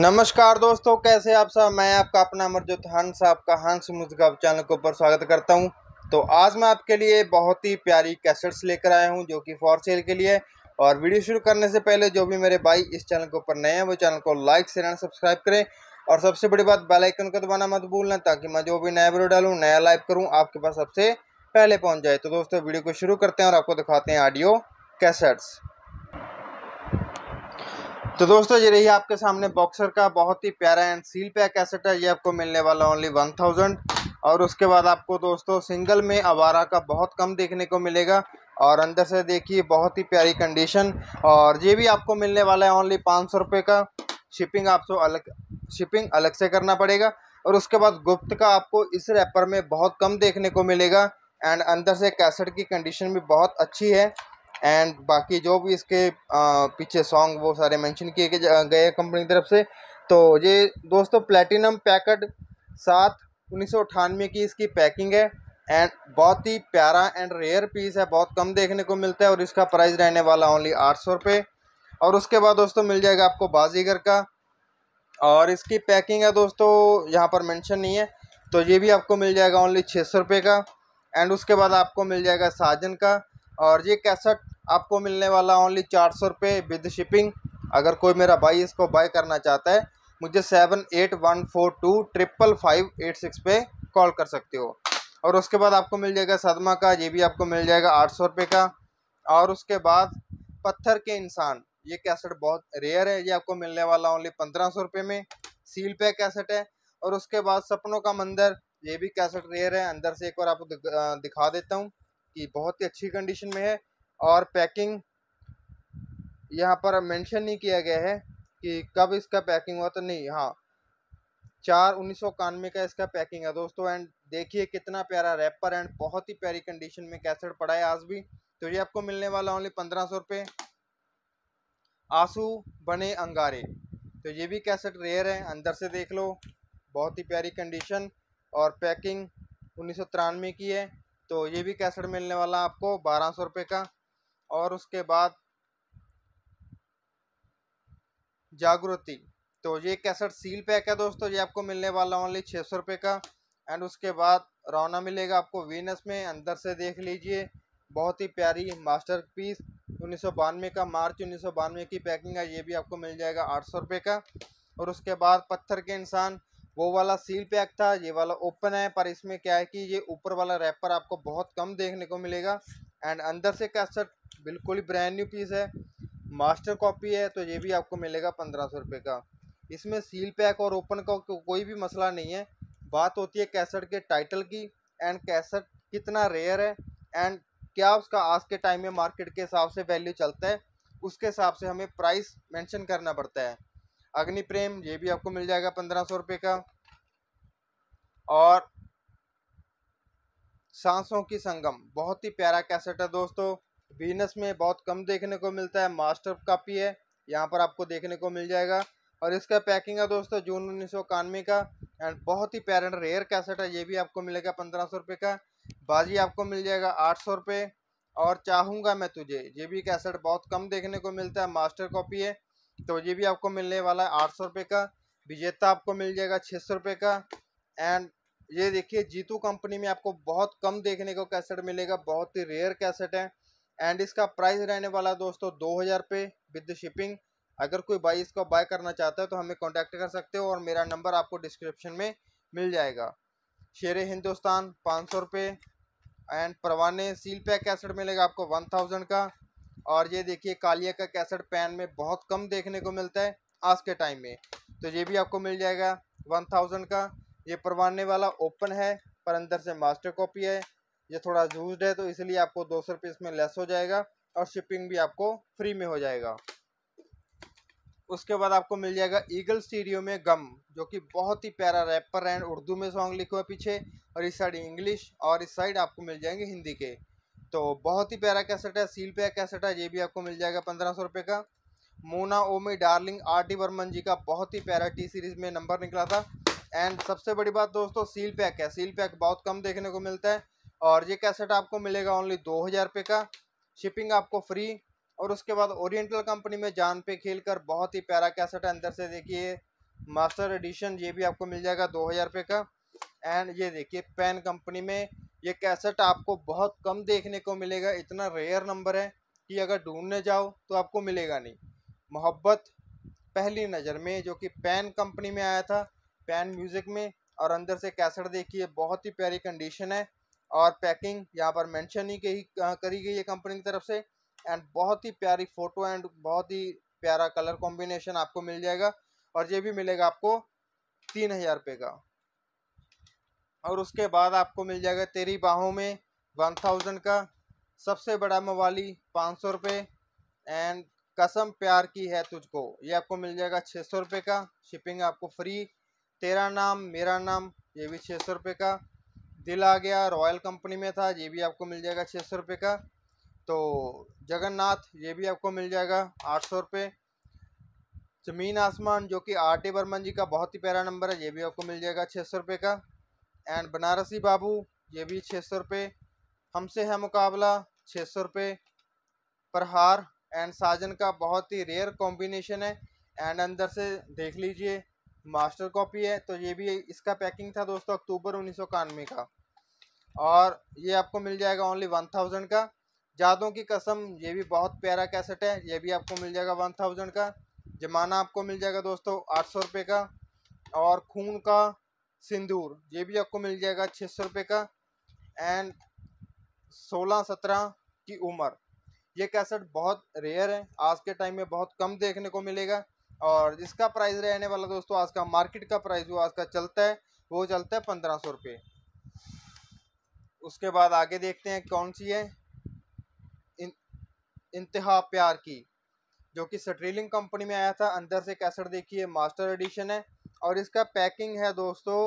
नमस्कार दोस्तों कैसे आप सब मैं आपका अपना अमरजोत हंस आपका हंस मुजगब चैनल के ऊपर स्वागत करता हूं तो आज मैं आपके लिए बहुत ही प्यारी कैसेट्स लेकर आया हूं जो कि फॉर सेल के लिए और वीडियो शुरू करने से पहले जो भी मेरे भाई इस चैनल के ऊपर नए हैं वो चैनल को लाइक शेयर सब्सक्राइब करें और सबसे बड़ी बात बेलाइकन को दबाना मत भूलना ताकि मैं जो भी नया वीडियो डालूँ नया लाइव करूँ आपके पास सबसे पहले पहुँच जाए तो दोस्तों वीडियो को शुरू करते हैं और आपको दिखाते हैं ऑडियो कैसेट्स तो दोस्तों ये रही आपके सामने बॉक्सर का बहुत ही प्यारा एंड सील पैक एसेट है ये आपको मिलने वाला ओनली वन थाउजेंड और उसके बाद आपको दोस्तों सिंगल में आवारा का बहुत कम देखने को मिलेगा और अंदर से देखिए बहुत ही प्यारी कंडीशन और ये भी आपको मिलने वाला है ओनली पाँच सौ रुपये का शिपिंग आपको अलग शिपिंग अलग से करना पड़ेगा और उसके बाद गुप्त का आपको इस रैपर में बहुत कम देखने को मिलेगा एंड अंदर से कैसेट की कंडीशन भी बहुत अच्छी है एंड बाकी जो भी इसके पीछे सॉन्ग वो सारे मेंशन किए गए कंपनी की तरफ से तो ये दोस्तों प्लेटिनम पैकेट सात उन्नीस की इसकी पैकिंग है एंड बहुत ही प्यारा एंड रेयर पीस है बहुत कम देखने को मिलता है और इसका प्राइस रहने वाला ओनली आठ सौ रुपये और उसके बाद दोस्तों मिल जाएगा आपको बाजीगर का और इसकी पैकिंग है दोस्तों यहाँ पर मेंशन नहीं है तो ये भी आपको मिल जाएगा ओनली छः सौ रुपये का एंड उसके बाद आपको मिल जाएगा साजन का और ये कैसेट आपको मिलने वाला ओनली चार सौ रुपये विद शिपिंग अगर कोई मेरा भाई इसको बाय करना चाहता है मुझे seven eight one four two triple five eight six पे कॉल कर सकते हो और उसके बाद आपको मिल जाएगा सदमा का ये भी आपको मिल जाएगा आठ सौ रुपये का और उसके बाद पत्थर के इंसान ये कैसेट बहुत रेयर है ये आपको मिलने वाला ओनली पंद्रह सौ रुपये में सील पे कैसेट है और उसके बाद सपनों का मंदिर ये भी कैसेट रेयर है अंदर से एक बार आपको दिखा देता हूँ कि बहुत ही अच्छी कंडीशन में है और पैकिंग यहाँ पर मेंशन नहीं किया गया है कि कब इसका पैकिंग हुआ तो नहीं हाँ चार उन्नीस सौ इक्यानवे का इसका पैकिंग है दोस्तों एंड देखिए कितना प्यारा रैपर एंड बहुत ही प्यारी कंडीशन में कैसेट पड़ा है आज भी तो ये आपको मिलने वाला ओनली पंद्रह सौ रुपये आंसू बने अंगारे तो ये भी कैसेट रेयर है अंदर से देख लो बहुत ही प्यारी कंडीशन और पैकिंग उन्नीस की है तो ये भी कैसेट मिलने वाला आपको बारह सौ रुपये का और उसके बाद जागृति तो ये कैसेट सील पैक है दोस्तों ये आपको मिलने वाला ओनली छः सौ रुपये का एंड उसके बाद रौना मिलेगा आपको वीनस में अंदर से देख लीजिए बहुत ही प्यारी मास्टर पीस उन्नीस का मार्च उन्नीस की पैकिंग है ये भी आपको मिल जाएगा आठ सौ रुपये का और उसके बाद पत्थर के इंसान वो वाला सील पैक था ये वाला ओपन है पर इसमें क्या है कि ये ऊपर वाला रैपर आपको बहुत कम देखने को मिलेगा एंड अंदर से कैसेट बिल्कुल ही ब्रांड न्यू पीस है मास्टर कॉपी है तो ये भी आपको मिलेगा पंद्रह सौ रुपये का इसमें सील पैक और ओपन का को, कोई भी मसला नहीं है बात होती है कैसेट के टाइटल की एंड कैसेट कितना रेयर है एंड क्या उसका आज के टाइम में मार्केट के हिसाब से वैल्यू चलता है उसके हिसाब से हमें प्राइस मैंशन करना पड़ता है अग्नि प्रेम ये भी आपको मिल जाएगा पंद्रह सौ रुपये का और सांसों की संगम बहुत ही प्यारा कैसेट है दोस्तों वीनस में बहुत कम देखने को मिलता है मास्टर कापी है यहाँ पर आपको देखने को मिल जाएगा और इसका पैकिंग है दोस्तों जून उन्नीस का एंड बहुत ही पैरेंट रेयर कैसेट है ये भी आपको मिलेगा पंद्रह सौ रुपये का बाजी आपको मिल जाएगा आठ सौ रुपये और चाहूँगा मैं तुझे ये भी कैसेट बहुत कम देखने को मिलता है मास्टर कॉपी है तो ये भी आपको मिलने वाला है आठ सौ रुपये का विजेता आपको मिल जाएगा छः सौ रुपये का एंड ये देखिए जीतू कंपनी में आपको बहुत कम देखने को कैसेट मिलेगा बहुत ही रेयर कैसेट है एंड इसका प्राइस रहने वाला दोस्तों दो हज़ार रुपये विद शिपिंग अगर कोई भाई इसको बाय करना चाहता है तो हमें कॉन्टैक्ट कर सकते हो और मेरा नंबर आपको डिस्क्रिप्शन में मिल जाएगा शेर हिंदुस्तान पाँच सौ रुपये एंड परवाने सील पैक कैसेट मिलेगा आपको वन थाउजेंड का और ये देखिए कालिया का कैसेट पैन में बहुत कम देखने को मिलता है आज के टाइम में तो ये भी आपको मिल जाएगा वन थाउजेंड का ये परवाने वाला ओपन है पर अंदर से मास्टर कॉपी है ये थोड़ा जूज है तो इसलिए आपको दो सौ रुपये इसमें लेस हो जाएगा और शिपिंग भी आपको फ्री में हो जाएगा उसके बाद आपको मिल जाएगा ईगल स्टीडियो में गम जो कि बहुत ही प्यारा रैपर एंड उर्दू में सॉन्ग लिखा हुए पीछे और इस साइड इंग्लिश और इस साइड आपको मिल जाएंगे हिंदी के तो बहुत ही प्यारा कैसेट है सील पे कैसेट है ये भी आपको मिल जाएगा पंद्रह सौ रुपये का मोना ओमी darling R D Burman ji का बहुत ही प्यारा टी सीरीज़ में नंबर निकला था एंड सबसे बड़ी बात दोस्तों सील पैक है सील पैक बहुत कम देखने को मिलता है और ये कैसेट आपको मिलेगा ओनली दो हज़ार रुपये का शिपिंग आपको फ्री और उसके बाद ओरिएंटल कंपनी में जान पे खेल कर बहुत ही प्यारा कैसेट है अंदर से देखिए मास्टर एडिशन ये भी आपको मिल जाएगा दो हज़ार रुपये का एंड ये देखिए पेन कंपनी में ये कैसेट आपको बहुत कम देखने को मिलेगा इतना रेयर नंबर है कि अगर ढूंढने जाओ तो आपको मिलेगा नहीं मोहब्बत पहली नज़र में जो कि पैन कंपनी में आया था पैन म्यूज़िक में और अंदर से कैसेट देखिए बहुत ही प्यारी कंडीशन है और पैकिंग यहाँ पर मेंशन ही कही करी गई है कंपनी की तरफ से एंड बहुत ही प्यारी फ़ोटो एंड बहुत ही प्यारा कलर कॉम्बिनेशन आपको मिल जाएगा और ये भी मिलेगा आपको तीन हज़ार रुपये का और उसके बाद आपको मिल जाएगा तेरी बाहों में वन थाउजेंड का सबसे बड़ा मवाली पाँच सौ रुपये एंड कसम प्यार की है तुझको ये आपको मिल जाएगा छः सौ रुपये का शिपिंग आपको फ्री तेरा नाम मेरा नाम ये भी छः सौ रुपये का दिल आ गया रॉयल कंपनी में था ये भी आपको मिल जाएगा छः सौ रुपये का तो जगन्नाथ ये भी आपको मिल जाएगा आठ सौ रुपये जमीन आसमान जो कि आर टी बर्मन जी का बहुत ही प्यारा नंबर है ये भी आपको मिल जाएगा छः सौ रुपये का एंड बनारसी बाबू ये भी छः सौ रुपये हमसे है मुकाबला छः सौ रुपये प्रहार एंड साजन का बहुत ही रेयर कॉम्बिनेशन है एंड अंदर से देख लीजिए मास्टर कॉपी है तो ये भी इसका पैकिंग था दोस्तों अक्टूबर उन्नीस का और ये आपको मिल जाएगा ओनली वन थाउजेंड का जादों की कसम ये भी बहुत प्यारा कैसेट है ये भी आपको मिल जाएगा वन थाउजेंड का जमाना आपको मिल जाएगा दोस्तों आठ सौ रुपये का और खून का सिंदूर ये भी आपको मिल जाएगा छः सौ रुपये का एंड सोलह सत्रह की उम्र ये कैसेट बहुत रेयर है आज के टाइम में बहुत कम देखने को मिलेगा और जिसका प्राइस रहने वाला दोस्तों आज का मार्केट का प्राइस जो आज का चलता है वो चलता है पंद्रह सौ रुपये उसके बाद आगे देखते हैं कौन सी है इन इंतहा प्यार की जो कि स्ट्रीलिंग कंपनी में आया था अंदर से कैसेट देखिए मास्टर एडिशन है और इसका पैकिंग है दोस्तों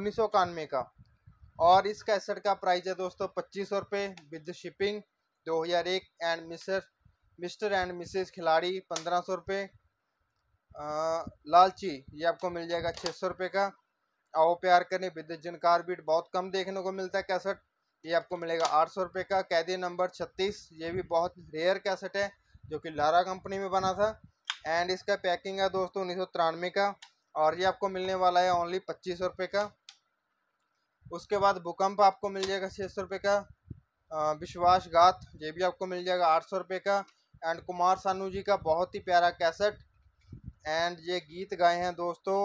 उन्नीस सौ का और इस कैसेट का प्राइस है दोस्तों पच्चीस सौ रुपये विद शिपिंग दो हज़ार एक एंड मिसर मिस्टर एंड मिसेस खिलाड़ी पंद्रह सौ रुपये लालची ये आपको मिल जाएगा छः सौ रुपये का आओ प्यार करें विद्युत जिन कारबीट बहुत कम देखने को मिलता है कैसेट ये आपको मिलेगा आठ सौ रुपये का कैदी नंबर छत्तीस ये भी बहुत रेयर कैसेट है जो कि लारा कंपनी में बना था एंड इसका पैकिंग है दोस्तों उन्नीस का और ये आपको मिलने वाला है ओनली पच्चीस सौ रुपये का उसके बाद भूकंप आपको मिल जाएगा छः सौ रुपये का विश्वासघात ये भी आपको मिल जाएगा आठ सौ रुपये का एंड कुमार सानू जी का बहुत ही प्यारा कैसेट एंड ये गीत गाए हैं दोस्तों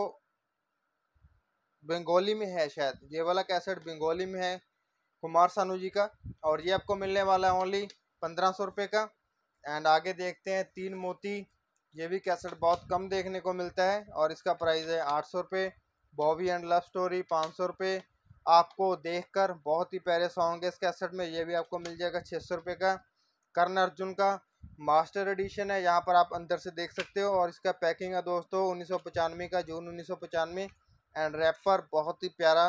बंगाली में है शायद ये वाला कैसेट बंगाली में है कुमार सानू जी का और ये आपको मिलने वाला है ओनली पंद्रह सौ रुपये का एंड आगे देखते हैं तीन मोती ये भी कैसेट बहुत कम देखने को मिलता है और इसका प्राइस है आठ सौ रुपये बॉबी एंड लव स्टोरी पाँच सौ रुपये आपको देखकर बहुत ही प्यारे सॉन्ग है इस कैसेट में ये भी आपको मिल जाएगा छः सौ रुपये का कर्ण अर्जुन का मास्टर एडिशन है यहाँ पर आप अंदर से देख सकते हो और इसका पैकिंग है दोस्तों उन्नीस का जून उन्नीस एंड रैपर बहुत ही प्यारा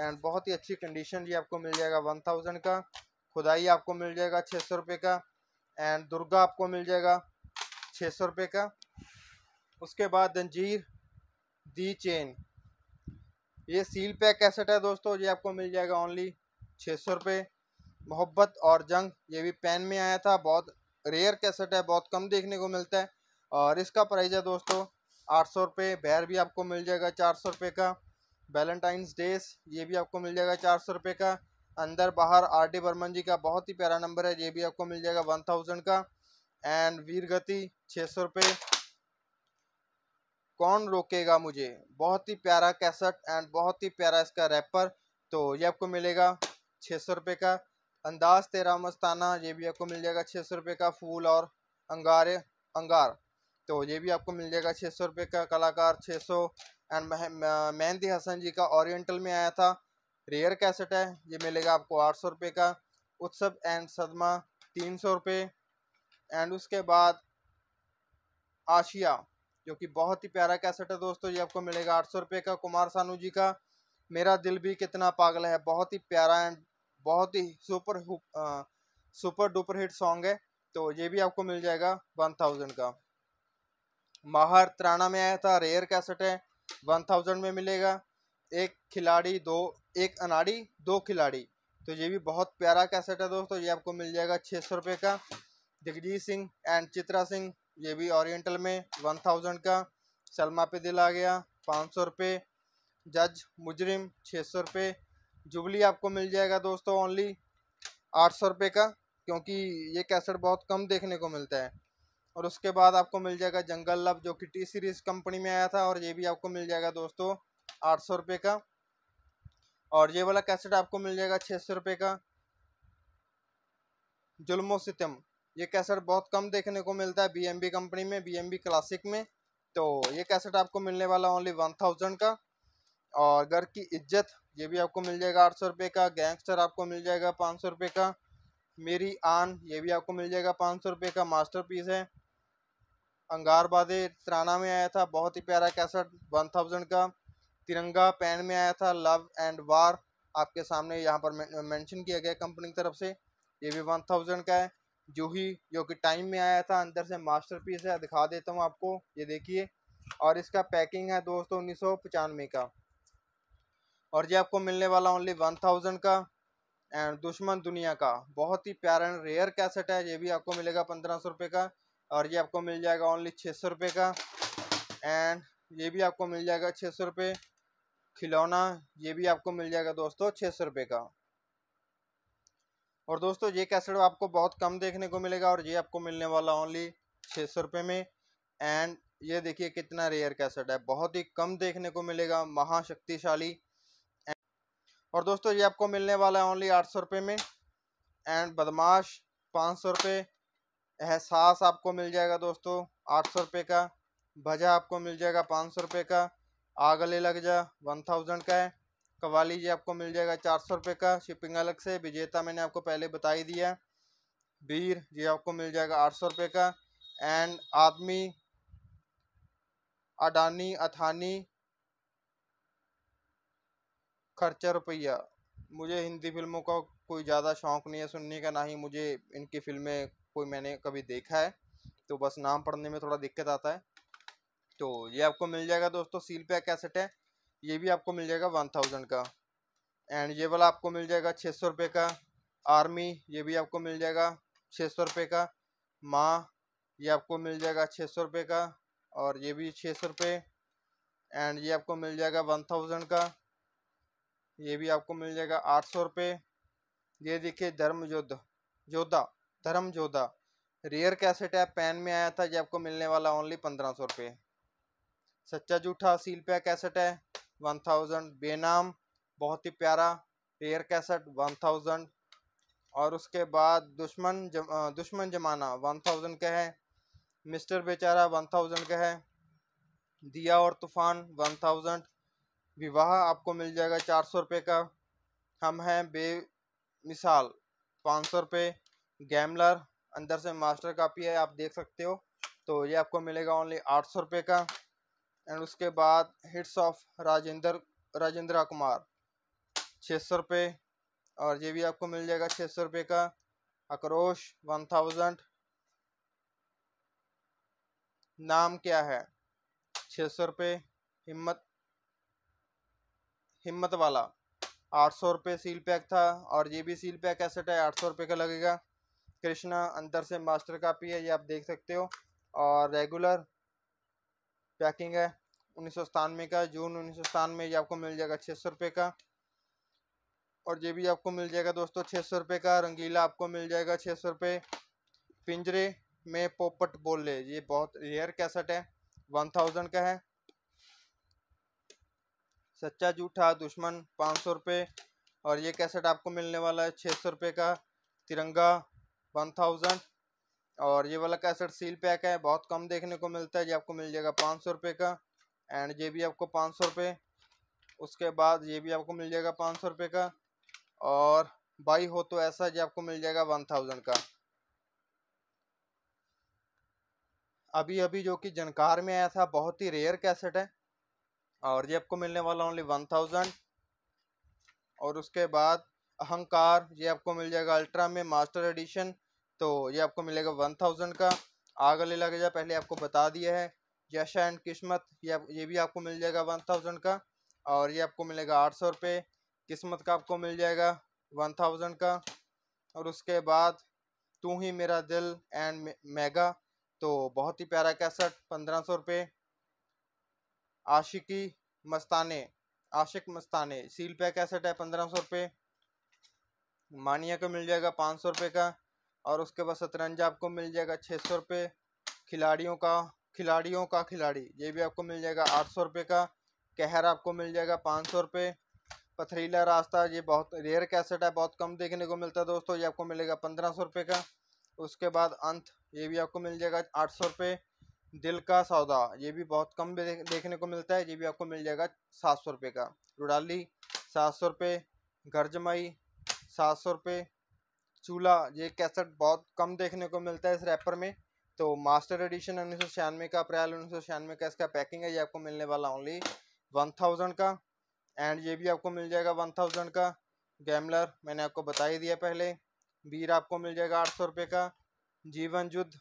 एंड बहुत ही अच्छी कंडीशन ये आपको मिल जाएगा वन थाउजेंड का खुदाई आपको मिल जाएगा छः सौ रुपये का एंड दुर्गा आपको मिल जाएगा छः सौ रुपये का उसके बाद जंजीर दी चेन ये सील पैक कैसेट है दोस्तों ये आपको मिल जाएगा ओनली छः सौ रुपये मोहब्बत और जंग ये भी पेन में आया था बहुत रेयर कैसेट है बहुत कम देखने को मिलता है और इसका प्राइस है दोस्तों आठ सौ रुपये बैर भी आपको मिल जाएगा चार सौ रुपये का वैलेंटाइंस डेज ये भी आपको मिल जाएगा चार सौ रुपये का अंदर बाहर आर डी बर्मन जी का बहुत ही प्यारा नंबर है ये भी आपको मिल जाएगा वन थाउजेंड का एंड वीर गति छः सौ रुपये कौन रोकेगा मुझे बहुत ही प्यारा कैसेट एंड बहुत ही प्यारा इसका रैपर तो ये आपको मिलेगा छः सौ रुपये का अंदाज तेरा मस्ताना ये भी आपको मिल जाएगा छः सौ रुपये का फूल और अंगारे अंगार तो ये भी आपको मिल जाएगा छः सौ रुपये का कलाकार छः सौ एंड मेहंदी हसन जी का ओरिएंटल में आया था रेयर कैसेट है ये मिलेगा आपको आठ सौ रुपये का उत्सव एंड सदमा तीन सौ रुपये एंड उसके बाद आशिया जो कि बहुत ही प्यारा कैसेट है दोस्तों ये आपको मिलेगा आठ सौ रुपये का कुमार सानू जी का मेरा दिल भी कितना पागल है बहुत ही प्यारा एंड बहुत ही super super duper hit song है तो ये भी आपको मिल जाएगा वन थाउजेंड का माहर त्राणा में आया था रेयर कैसेट है वन थाउजेंड में मिलेगा एक खिलाड़ी दो एक अनाड़ी दो खिलाड़ी तो ये भी बहुत प्यारा कैसेट है दोस्तों ये आपको मिल जाएगा छः सौ रुपये का दिग्जीत सिंह एंड चित्रा सिंह ये भी ओरिएंटल में वन थाउजेंड का सलमा पे दिल आ गया पाँच सौ रुपये जज मुजरिम छः सौ रुपये जुबली आपको मिल जाएगा दोस्तों ओनली आठ सौ रुपये का क्योंकि ये कैसेट बहुत कम देखने को मिलता है और उसके बाद आपको मिल जाएगा जंगल लव जो कि टी सीरीज़ कंपनी में आया था और ये भी आपको मिल जाएगा दोस्तों आठ सौ रुपये का और ये वाला कैसेट आपको मिल जाएगा छः सौ रुपये का जुल्मो सितम ये कैसेट बहुत कम देखने को मिलता है बी कंपनी में बी क्लासिक में तो ये कैसेट आपको मिलने वाला ओनली वन थाउजेंड का और घर की इज्जत ये भी आपको मिल जाएगा आठ सौ रुपये का गैंगस्टर आपको मिल जाएगा पाँच सौ रुपये का मेरी आन ये भी आपको मिल जाएगा पाँच सौ रुपये का मास्टरपीस है अंगार तिराना में आया था बहुत ही प्यारा कैसेट वन थाउजेंड का तिरंगा पैन में आया था लव एंड वार आपके सामने यहाँ पर मेंशन किया गया कंपनी की तरफ से ये भी वन थाउजेंड का है जूही जो कि टाइम में आया था अंदर से मास्टर है दिखा देता हूँ आपको ये देखिए और इसका पैकिंग है दोस्तों उन्नीस का और ये आपको मिलने वाला ओनली वन थाउजेंड का एंड दुश्मन दुनिया का बहुत ही प्यारा एंड रेयर कैसेट है ये भी आपको मिलेगा पंद्रह सौ रुपये का और ये आपको मिल जाएगा ओनली छः सौ रुपये का एंड ये भी आपको मिल जाएगा छः सौ रुपये खिलौना ये भी आपको मिल जाएगा दोस्तों छः सौ रुपये का और दोस्तों ये कैसेट आपको बहुत कम देखने को मिलेगा और ये आपको मिलने वाला ओनली छः सौ रुपये में एंड ये देखिए कितना रेयर कैसेट है बहुत ही कम देखने को मिलेगा महाशक्तिशाली और दोस्तों ये आपको मिलने वाला है ओनली आठ सौ रुपये में एंड बदमाश पाँच सौ रुपये एहसास आपको मिल जाएगा दोस्तों आठ सौ रुपये का भजा आपको मिल जाएगा पाँच सौ रुपये का आग ले लग जा वन थाउजेंड का है कवाली जी आपको मिल जाएगा चार सौ रुपये का शिपिंग अलग से विजेता मैंने आपको पहले बता ही दिया बीर जी आपको मिल जाएगा आठ सौ रुपये का एंड आदमी अडानी अथानी खर्चा रुपया मुझे हिंदी फिल्मों का कोई ज़्यादा शौक़ नहीं है सुनने का ना ही मुझे इनकी फिल्में कोई मैंने कभी देखा है तो बस नाम पढ़ने में थोड़ा दिक्कत आता है तो ये आपको मिल जाएगा दोस्तों सील पैक कैसेट है ये भी आपको मिल जाएगा वन थाउजेंड का एंड ये वाला आपको मिल जाएगा छः सौ रुपये का आर्मी ये भी आपको मिल जाएगा छः सौ रुपये का माँ ये आपको मिल जाएगा छः सौ रुपये का और ये भी छः सौ रुपये एंड ये आपको मिल जाएगा वन थाउजेंड का ये भी आपको मिल जाएगा आठ सौ रुपये ये देखिए धर्म योद्धा योद्धा धर्म योद्धा रेयर कैसेट है पेन में आया था ये आपको मिलने वाला ओनली पंद्रह सौ रुपये सच्चा जूठा सील पे कैसेट है वन थाउजेंड बेनाम बहुत ही प्यारा रेयर कैसेट वन थाउजेंड और उसके बाद दुश्मन जम, दुश्मन जमाना वन थाउजेंड का है मिस्टर बेचारा वन थाउजेंड का है दिया और तूफ़ान वन थाउजेंड विवाह आपको मिल जाएगा चार सौ रुपये का हम हैं बेमिसाल पाँच सौ रुपये गैमलर अंदर से मास्टर कापी है आप देख सकते हो तो ये आपको मिलेगा ओनली आठ सौ रुपये का एंड उसके बाद हिट्स ऑफ राजेंद्र राजेंद्रा कुमार छः सौ रुपये और ये भी आपको मिल जाएगा छः सौ रुपये का अक्रोश वन थाउजेंड नाम क्या है छः सौ रुपये हिम्मत हिम्मत वाला आठ सौ रुपये सील पैक था और ये भी सील पैक कैसेट है आठ सौ रुपये का लगेगा कृष्णा अंदर से मास्टर कापी है ये आप देख सकते हो और रेगुलर पैकिंग है उन्नीस सौ का जून उन्नीस सौ सतानवे ये आपको मिल जाएगा छः सौ रुपये का और ये भी आपको मिल जाएगा दोस्तों छः सौ रुपये का रंगीला आपको मिल जाएगा छः सौ रुपये पिंजरे में पोपट बोले ये बहुत रेयर कैसेट है वन थाउजेंड का है सच्चा झूठा दुश्मन पाँच सौ रुपये और ये कैसेट आपको मिलने वाला है छः सौ रुपये का तिरंगा वन थाउजेंड और ये वाला कैसेट सील पैक है बहुत कम देखने को मिलता है ये आपको मिल जाएगा पाँच सौ रुपये का एंड ये भी आपको पाँच सौ रुपये उसके बाद ये भी आपको मिल जाएगा पाँच सौ रुपये का और बाई हो तो ऐसा ये आपको मिल जाएगा वन थाउजेंड का अभी अभी जो कि जनकार में आया था बहुत ही रेयर कैसेट है और ये आपको मिलने वाला ओनली वन थाउजेंड और उसके बाद अहंकार ये आपको मिल जाएगा अल्ट्रा में मास्टर एडिशन तो ये आपको मिलेगा वन थाउजेंड का आग ले लगे जा पहले आपको बता दिया है यशा एंड किस्मत ये ये भी आपको मिल जाएगा वन थाउजेंड का और ये आपको मिलेगा आठ सौ रुपये किस्मत का आपको मिल जाएगा वन थाउजेंड का और उसके बाद तू ही मेरा दिल एंड मेगा तो बहुत ही प्यारा कैसेट पंद्रह सौ रुपये Aashiqi Mastane Aashiq Mastane seal pack cassette है पंद्रह सौ रुपये मानिया का मिल जाएगा पाँच सौ रुपये का और उसके बाद शतरंज आपको मिल जाएगा छः सौ रुपये खिलाड़ियों का खिलाड़ियों का खिलाड़ी ये भी आपको मिल जाएगा आठ सौ रुपये का कहर आपको मिल जाएगा पाँच सौ रुपये पथरीला रास्ता ये बहुत रेयर कैसेट है बहुत कम देखने को मिलता है दोस्तों ये आपको मिलेगा पंद्रह सौ रुपये का उसके बाद अंत ये भी आपको मिल जाएगा आठ सौ रुपये दिल का सौदा ये भी बहुत कम देखने को मिलता है ये भी आपको मिल जाएगा सात सौ रुपये का रुडाली सात सौ रुपये गर्जमई सात सौ रुपये चूल्हा ये कैसेट बहुत कम देखने को मिलता है इस रैपर में तो मास्टर एडिशन उन्नीस सौ छियानवे का अप्रैल उन्नीस सौ छियानवे का इसका पैकिंग है ये आपको मिलने वाला ओनली वन थाउजेंड का एंड ये भी आपको मिल जाएगा वन थाउजेंड का गैमलर मैंने आपको बता ही दिया पहले बीर आपको मिल जाएगा आठ सौ रुपये का जीवन युद्ध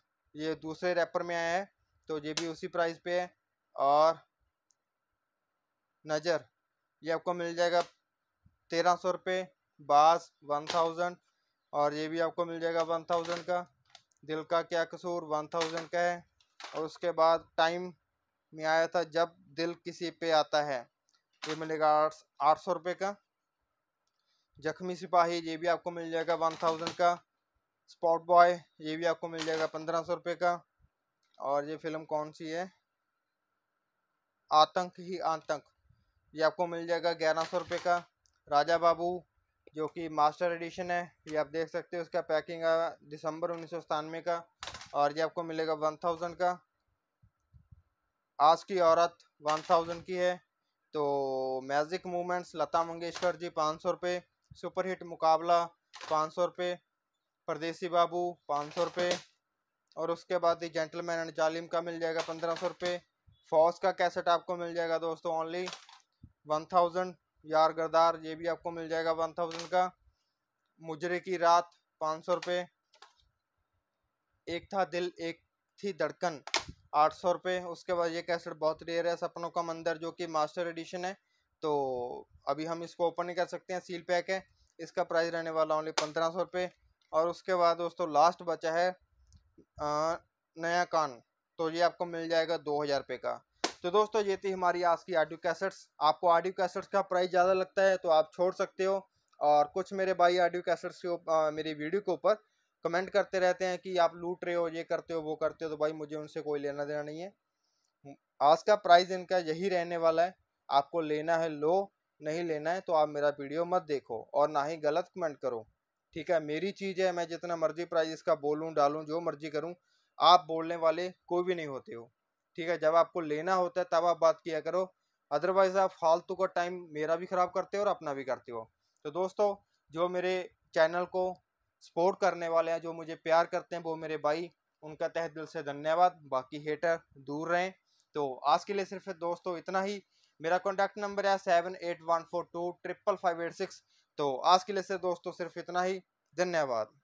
ये दूसरे रैपर में आया है तो ये भी उसी प्राइस पे है और नज़र ये आपको मिल जाएगा तेरह सौ रुपये बास वन थाउजेंड और ये भी आपको मिल जाएगा वन थाउजेंड का दिल का क्या कसूर वन थाउजेंड का है और उसके बाद टाइम में आया था जब दिल किसी पे आता है ये मिलेगा आठ आठ सौ रुपये का जख्मी सिपाही ये भी आपको मिल जाएगा वन थाउजेंड का स्पॉट बॉय ये भी आपको मिल जाएगा पंद्रह सौ रुपये का और ये फिल्म कौन सी है आतंक ही आतंक ये आपको मिल जाएगा ग्यारह सौ रुपये का राजा बाबू जो कि मास्टर एडिशन है ये आप देख सकते हो उसका पैकिंग आया दिसंबर उन्नीस सौ सतानवे का और ये आपको मिलेगा वन थाउजेंड का आज की औरत वन थाउजेंड की है तो मैजिक मूवमेंट्स लता मंगेशकर जी पाँच सौ रुपये सुपरहिट मुकाबला पाँच सौ रुपये परदेसी बाबू पाँच सौ रुपये और उसके बाद ही जेंटलमैन एंड जालिम का मिल जाएगा पंद्रह सौ रुपये फौज का कैसेट आपको मिल जाएगा दोस्तों ओनली वन थाउजेंड यार गरदार ये भी आपको मिल जाएगा वन थाउजेंड का मुजरे की रात पाँच सौ रुपये एक था दिल एक थी धड़कन आठ सौ रुपये उसके बाद ये कैसेट बहुत रेयर है सपनों का मंदिर जो कि मास्टर एडिशन है तो अभी हम इसको ओपन नहीं कर सकते हैं सील पैक है इसका प्राइस रहने वाला ओनली पंद्रह सौ रुपये और उसके बाद दोस्तों लास्ट बचा है नया कान तो ये आपको मिल जाएगा दो हज़ार रुपये का तो दोस्तों ये थी हमारी आज की ऑडियो कैसेट्स आपको ऑडियो कैसेट्स का प्राइस ज़्यादा लगता है तो आप छोड़ सकते हो और कुछ मेरे भाई ऑडियो कैसेट्स के मेरी वीडियो के ऊपर कमेंट करते रहते हैं कि आप लूट रहे हो ये करते हो वो करते हो तो भाई मुझे उनसे कोई लेना देना नहीं है आज का प्राइस इनका यही रहने वाला है आपको लेना है लो नहीं लेना है तो आप मेरा वीडियो मत देखो और ना ही गलत कमेंट करो ठीक है मेरी चीज़ है मैं जितना मर्जी प्राइस इसका बोलूँ डालूँ जो मर्जी करूँ आप बोलने वाले कोई भी नहीं होते हो ठीक है जब आपको लेना होता है तब आप बात किया करो अदरवाइज़ आप फालतू का टाइम मेरा भी ख़राब करते हो और अपना भी करते हो तो दोस्तों जो मेरे चैनल को सपोर्ट करने वाले हैं जो मुझे प्यार करते हैं वो मेरे भाई उनका तह दिल से धन्यवाद बाकी हेटर दूर रहें तो आज के लिए सिर्फ दोस्तों इतना ही मेरा कॉन्टैक्ट नंबर है seven eight one four two triple five eight six तो आज के लिए से दोस्तों सिर्फ इतना ही धन्यवाद